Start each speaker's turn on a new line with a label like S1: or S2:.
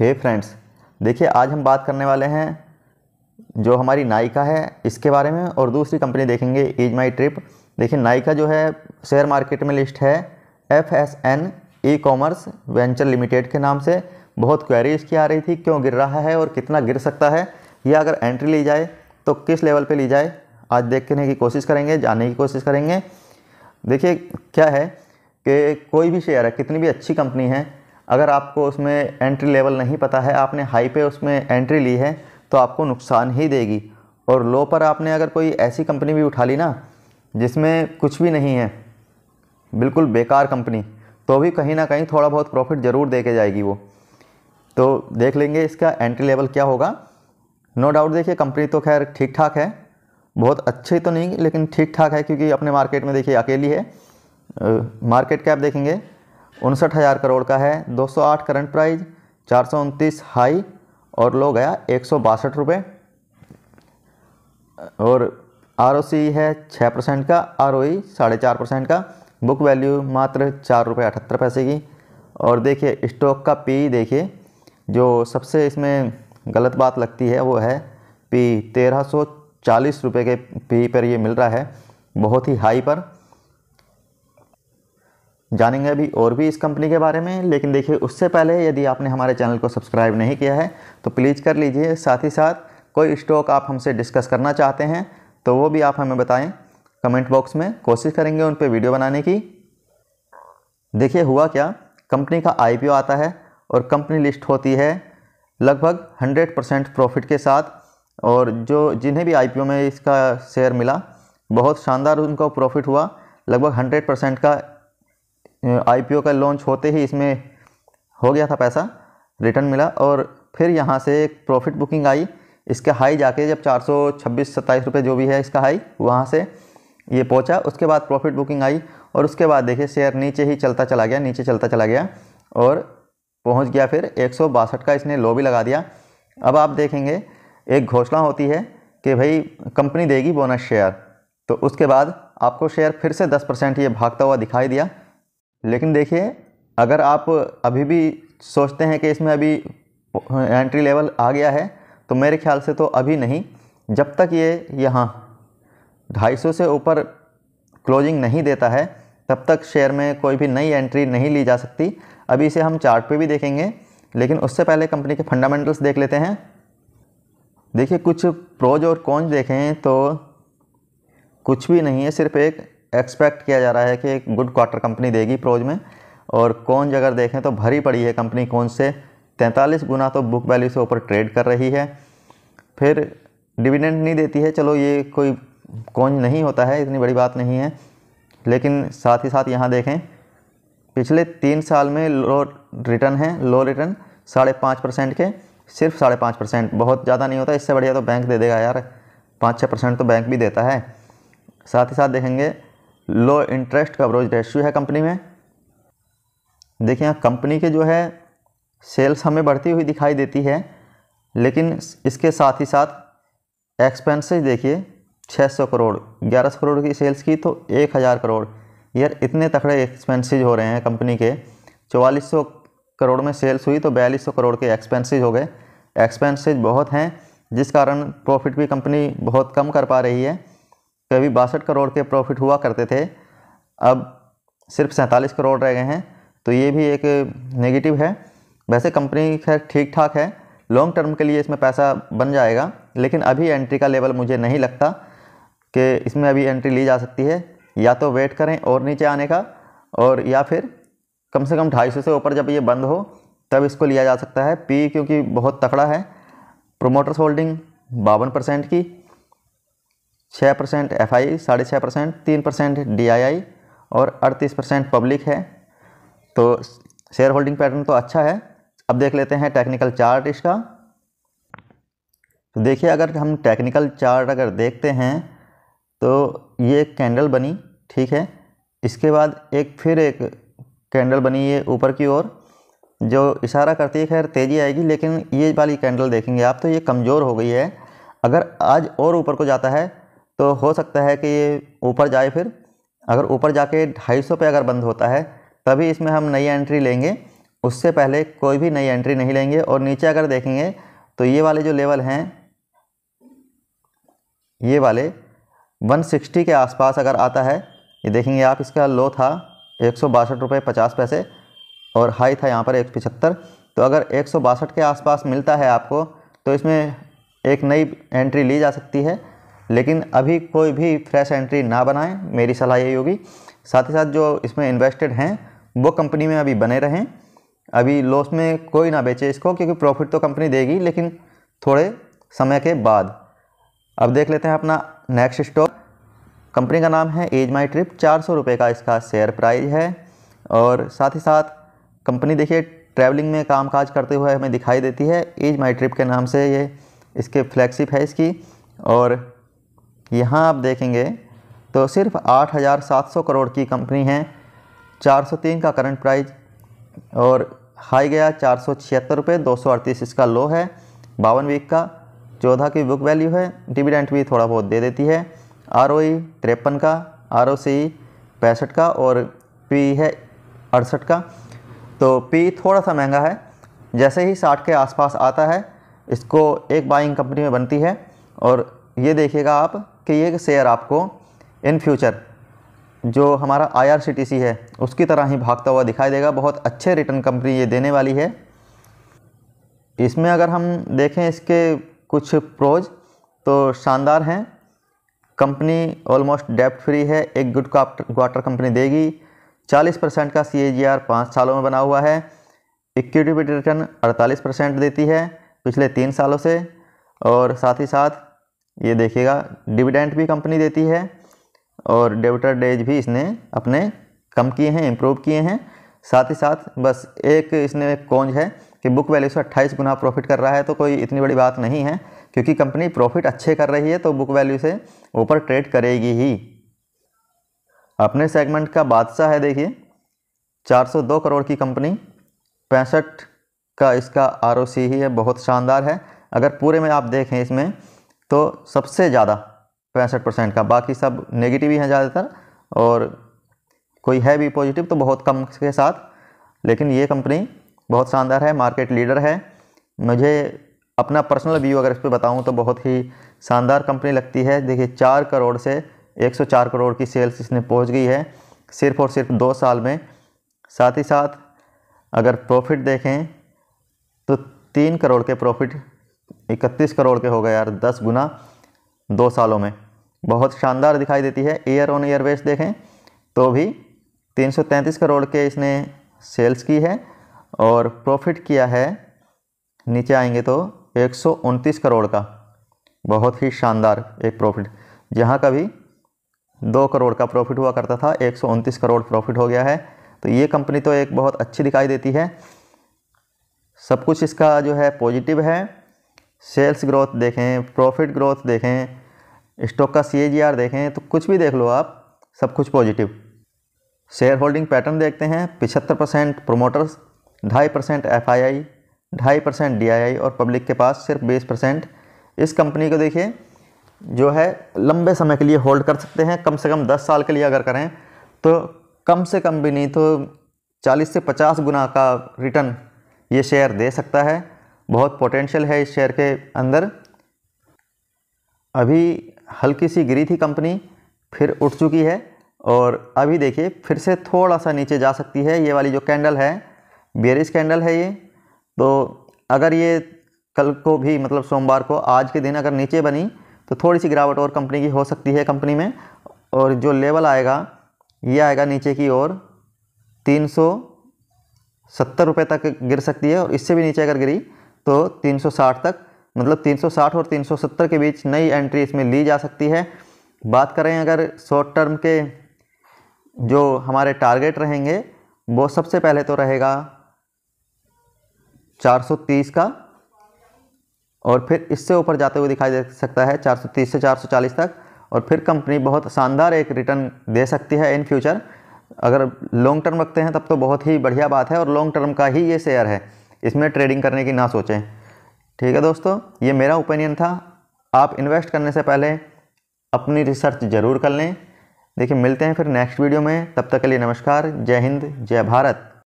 S1: हे hey friends देखिए आज हम बात करने वाले हैं जो हमारी नायका है इसके बारे में और दूसरी कंपनी देखेंगे इज माई ट्रिप देखिए नायका जो है शेयर मार्केट में लिस्ट है F S N e commerce venture limited के नाम से बहुत क्वेरी इसकी आ रही थी क्यों गिर रहा है और कितना गिर सकता है या अगर एंट्री ली जाए तो किस लेवल पर ली जाए आज देखने की कोशिश करेंगे जानने की कोशिश करेंगे देखिए क्या है कि कोई भी शेयर है कितनी भी अच्छी कंपनी है अगर आपको उसमें एंट्री लेवल नहीं पता है आपने हाई पे उसमें एंट्री ली है तो आपको नुकसान ही देगी और लो पर आपने अगर कोई ऐसी कंपनी भी उठा ली ना जिसमें कुछ भी नहीं है बिल्कुल बेकार कंपनी तो भी कहीं ना कहीं थोड़ा बहुत प्रॉफिट ज़रूर दे के जाएगी वो तो देख लेंगे इसका एंट्री लेवल क्या होगा नो डाउट देखिए कंपनी तो खैर ठीक ठाक है बहुत अच्छी तो नहीं लेकिन ठीक ठाक है क्योंकि अपने मार्केट में देखिए अकेली है मार्केट कैप देखेंगे उनसठ हज़ार करोड़ का है 208 करंट प्राइस चार हाई और लो गया एक सौ और आर है छः परसेंट का आर ओ साढ़े चार परसेंट का बुक वैल्यू मात्र चार रुपये अठहत्तर पैसे की और देखिए स्टॉक का पी देखिए जो सबसे इसमें गलत बात लगती है वो है पी तेरह सौ चालीस रुपये के पी पर ये मिल रहा है बहुत ही हाई पर जानेंगे अभी और भी इस कंपनी के बारे में लेकिन देखिए उससे पहले यदि आपने हमारे चैनल को सब्सक्राइब नहीं किया है तो प्लीज़ कर लीजिए साथ ही साथ कोई स्टॉक आप हमसे डिस्कस करना चाहते हैं तो वो भी आप हमें बताएं कमेंट बॉक्स में कोशिश करेंगे उन पर वीडियो बनाने की देखिए हुआ क्या कंपनी का आई आता है और कंपनी लिस्ट होती है लगभग हंड्रेड परसेंट प्रॉफिट के साथ और जो जिन्हें भी आई में इसका शेयर मिला बहुत शानदार उनका प्रॉफिट हुआ लगभग हंड्रेड परसेंट का आईपीओ का लॉन्च होते ही इसमें हो गया था पैसा रिटर्न मिला और फिर यहाँ से एक प्रॉफिट बुकिंग आई इसके हाई जाके जब चार सौ छब्बीस सत्ताईस रुपये जो भी है इसका हाई वहाँ से ये पहुँचा उसके बाद प्रॉफिट बुकिंग आई और उसके बाद देखिए शेयर नीचे ही चलता चला गया नीचे चलता चला गया और पहुँच गया फिर एक का इसने लो भी लगा दिया अब आप देखेंगे एक घोषणा होती है कि भाई कंपनी देगी बोनस शेयर तो उसके बाद आपको शेयर फिर से 10 परसेंट ये भागता हुआ दिखाई दिया लेकिन देखिए अगर आप अभी भी सोचते हैं कि इसमें अभी एंट्री लेवल आ गया है तो मेरे ख्याल से तो अभी नहीं जब तक ये यहाँ 250 से ऊपर क्लोजिंग नहीं देता है तब तक शेयर में कोई भी नई एंट्री नहीं ली जा सकती अभी इसे हम चार्ट पे भी देखेंगे लेकिन उससे पहले कंपनी के फंडामेंटल्स देख लेते हैं देखिए कुछ प्रोज और कौन देखें तो कुछ भी नहीं है सिर्फ एक एक्सपेक्ट किया जा रहा है कि एक गुड क्वार्टर कंपनी देगी प्रोज में और कौन जगह देखें तो भरी पड़ी है कंपनी कौन से तैंतालीस गुना तो बुक वैल्यू से ऊपर ट्रेड कर रही है फिर डिविडेंड नहीं देती है चलो ये कोई कौन नहीं होता है इतनी बड़ी बात नहीं है लेकिन साथ ही साथ यहाँ देखें पिछले तीन साल में लो रिटर्न है लो रिटर्न साढ़े पाँच परसेंट के सिर्फ साढ़े पाँच परसेंट बहुत ज़्यादा नहीं होता इससे बढ़िया तो बैंक दे देगा यार पाँच छः परसेंट तो बैंक भी देता है साथ ही साथ देखेंगे लो इंटरेस्ट कवरेज रेशियो है कंपनी में देखिए यहाँ कंपनी के जो है सेल्स हमें बढ़ती हुई दिखाई देती है लेकिन इसके साथ ही साथ एक्सपेंसेस देखिए 600 करोड़ 1100 करोड़ की सेल्स की तो 1000 करोड़ यार इतने तकड़े एक्सपेंसेस हो रहे हैं कंपनी के 4400 करोड़ में सेल्स हुई तो बयालीस सौ करोड़ के एक्सपेंसेस हो गए एक्सपेंसेस बहुत हैं जिस कारण प्रॉफिट भी कंपनी बहुत कम कर पा रही है कभी तो बासठ करोड़ के प्रॉफिट हुआ करते थे अब सिर्फ सैंतालीस करोड़ रह गए हैं तो ये भी एक नेगेटिव है वैसे कंपनी खैर ठीक ठाक है लॉन्ग टर्म के लिए इसमें पैसा बन जाएगा लेकिन अभी एंट्री का लेवल मुझे नहीं लगता कि इसमें अभी एंट्री ली जा सकती है या तो वेट करें और नीचे आने का और या फिर कम से कम ढाई सौ से ऊपर जब ये बंद हो तब इसको लिया जा सकता है पी क्योंकि बहुत तकड़ा है प्रोमोटर्स होल्डिंग बावन परसेंट की छः परसेंट एफ आई साढ़े छः परसेंट तीन परसेंट डी आई आई और अड़तीस परसेंट पब्लिक है तो शेयर होल्डिंग पैटर्न तो अच्छा है अब देख लेते हैं टेक्निकल चार्ट इसका तो देखिए अगर हम टेक्निकल चार्ट अगर देखते हैं तो ये कैंडल बनी ठीक है इसके बाद एक फिर एक कैंडल बनी ये ऊपर की ओर जो इशारा करती है खैर तेज़ी आएगी लेकिन ये वाली कैंडल देखेंगे आप तो ये कमज़ोर हो गई है अगर आज और ऊपर को जाता है तो हो सकता है कि ये ऊपर जाए फिर अगर ऊपर जाके ढाई सौ पे अगर बंद होता है तभी इसमें हम नई एंट्री लेंगे उससे पहले कोई भी नई एंट्री नहीं लेंगे और नीचे अगर देखेंगे तो ये वाले जो लेवल हैं ये वाले 160 के आसपास अगर आता है ये देखेंगे आप इसका लो था एक सौ पचास पैसे और हाई था यहाँ पर एक पिछहत्तर तो अगर एक के आसपास मिलता है आपको तो इसमें एक नई एंट्री ली जा सकती है लेकिन अभी कोई भी फ्रेश एंट्री ना बनाएं मेरी सलाह यही होगी साथ ही साथ जो इसमें इन्वेस्टेड हैं वो कंपनी में अभी बने रहें अभी लॉस में कोई ना बेचे इसको क्योंकि प्रॉफिट तो कंपनी देगी लेकिन थोड़े समय के बाद अब देख लेते हैं अपना नेक्स्ट स्टॉक कंपनी का नाम है एज माई ट्रिप चार सौ रुपये का इसका शेयर प्राइस है और साथ ही साथ कंपनी देखिए ट्रैवलिंग में काम काज करते हुए हमें दिखाई देती है एज माई ट्रिप के नाम से ये इसके फ्लैगशिप है इसकी और यहाँ आप देखेंगे तो सिर्फ 8,700 करोड़ की कंपनी है 403 का करंट प्राइस और हाई गया चार सौ छिहत्तर रुपये दो सौ अड़तीस इसका लो है बावन वीक का चौदह की बुक वैल्यू है डिविडेंट भी थोड़ा बहुत दे देती है आर ओ तिरपन का आर ओ सी पैंसठ का और पी है अड़सठ का तो पी थोड़ा सा महंगा है जैसे ही साठ के आसपास आता है इसको एक बाइंग कंपनी में बनती है और ये देखिएगा आप कि ये शेयर आपको इन फ्यूचर जो हमारा आईआरसीटीसी है उसकी तरह ही भागता हुआ दिखाई देगा बहुत अच्छे रिटर्न कंपनी ये देने वाली है इसमें अगर हम देखें इसके कुछ प्रोज तो शानदार हैं कंपनी ऑलमोस्ट डेप्ट फ्री है एक गुड क्वार्टर कंपनी देगी 40 परसेंट का सी ए जी आर पाँच सालों में बना हुआ है इक्विटी रिटर्न 48 परसेंट देती है पिछले तीन सालों से और साथ ही साथ ये देखिएगा डिविडेंट भी कंपनी देती है और डेबिटर डेज भी इसने अपने कम किए हैं इम्प्रूव किए हैं साथ ही साथ बस एक इसने एक कोंज है कि बुक वैल्यू से अट्ठाईस गुना प्रॉफिट कर रहा है तो कोई इतनी बड़ी बात नहीं है क्योंकि कंपनी प्रॉफिट अच्छे कर रही है तो बुक वैल्यू से ऊपर ट्रेड करेगी ही अपने सेगमेंट का बादशाह है देखिए 402 करोड़ की कंपनी पैंसठ का इसका आर ही है बहुत शानदार है अगर पूरे में आप देखें इसमें तो सबसे ज़्यादा पैंसठ परसेंट का बाकी सब नेगेटिव ही हैं ज़्यादातर और कोई है भी पॉजिटिव तो बहुत कम के साथ लेकिन ये कंपनी बहुत शानदार है मार्केट लीडर है मुझे अपना पर्सनल व्यू अगर इस पर बताऊँ तो बहुत ही शानदार कंपनी लगती है देखिए चार करोड़ से एक करोड़ की सेल्स इसने पहुँच गई है सिर्फ और सिर्फ दो साल में साथ ही साथ अगर प्रॉफिट देखें तो तीन करोड़ के प्रॉफिट इकतीस करोड़ के हो गए यार दस गुना दो सालों में बहुत शानदार दिखाई देती है ईयर ऑन ईयर बेस देखें तो भी 333 करोड़ के इसने सेल्स की है और प्रॉफिट किया है नीचे आएंगे तो एक करोड़ का बहुत ही शानदार एक प्रॉफिट जहाँ कभी दो करोड़ का प्रॉफिट हुआ करता था एक करोड़ प्रॉफिट हो गया है तो ये कंपनी तो एक बहुत अच्छी दिखाई देती है सब कुछ इसका जो है पॉजिटिव है सेल्स ग्रोथ देखें प्रॉफिट ग्रोथ देखें स्टॉक का सी देखें तो कुछ भी देख लो आप सब कुछ पॉजिटिव शेयर होल्डिंग पैटर्न देखते हैं पिछहत्तर परसेंट प्रोमोटर्स ढाई परसेंट एफ आई आई ढाई परसेंट डी आई आई और पब्लिक के पास सिर्फ बीस परसेंट इस कंपनी को देखिए जो है लंबे समय के लिए होल्ड कर सकते हैं कम से कम दस साल के लिए अगर करें तो कम से कम भी नहीं तो चालीस से पचास गुना का रिटर्न ये शेयर दे सकता है बहुत पोटेंशियल है इस शेयर के अंदर अभी हल्की सी गिरी थी कंपनी फिर उठ चुकी है और अभी देखिए फिर से थोड़ा सा नीचे जा सकती है ये वाली जो कैंडल है बेरिस कैंडल है ये तो अगर ये कल को भी मतलब सोमवार को आज के दिन अगर नीचे बनी तो थोड़ी सी गिरावट और कंपनी की हो सकती है कंपनी में और जो लेवल आएगा ये आएगा नीचे की ओर तीन सौ सत्तर रुपये तक गिर सकती है और इससे भी नीचे अगर गिरी तो 360 तक मतलब 360 और 370 के बीच नई एंट्री इसमें ली जा सकती है बात करें अगर शॉर्ट टर्म के जो हमारे टारगेट रहेंगे वो सबसे पहले तो रहेगा 430 का और फिर इससे ऊपर जाते हुए दिखाई दे सकता है 430 से 440 तक और फिर कंपनी बहुत शानदार एक रिटर्न दे सकती है इन फ्यूचर अगर लॉन्ग टर्म रखते हैं तब तो बहुत ही बढ़िया बात है और लॉन्ग टर्म का ही ये शेयर है इसमें ट्रेडिंग करने की ना सोचें ठीक है दोस्तों ये मेरा ओपिनियन था आप इन्वेस्ट करने से पहले अपनी रिसर्च ज़रूर कर लें देखिए मिलते हैं फिर नेक्स्ट वीडियो में तब तक के लिए नमस्कार जय हिंद जय भारत